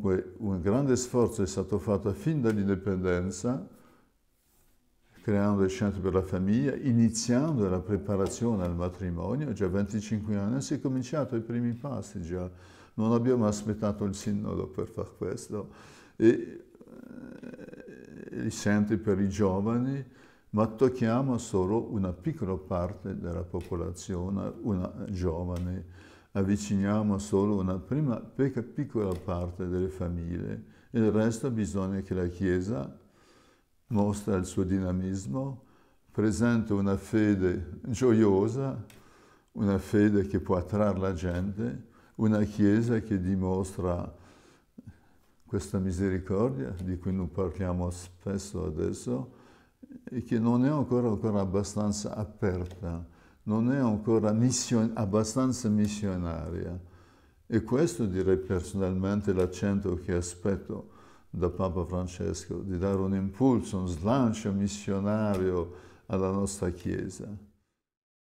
Dunque un grande sforzo è stato fatto fin dall'indipendenza, creando il centro per la famiglia, iniziando la preparazione al matrimonio, già a 25 anni si è cominciato i primi passi già, non abbiamo aspettato il sinodo per far questo, e, eh, i centri per i giovani, ma tocchiamo solo una piccola parte della popolazione, una giovane avviciniamo solo una prima piccola parte delle famiglie, il resto bisogna che la Chiesa mostra il suo dinamismo, presenta una fede gioiosa, una fede che può attrarre la gente, una Chiesa che dimostra questa misericordia di cui noi parliamo spesso adesso e che non è ancora, ancora abbastanza aperta non è ancora mission, abbastanza missionaria. E questo direi personalmente l'accento che aspetto da Papa Francesco, di dare un impulso, un slancio missionario alla nostra Chiesa.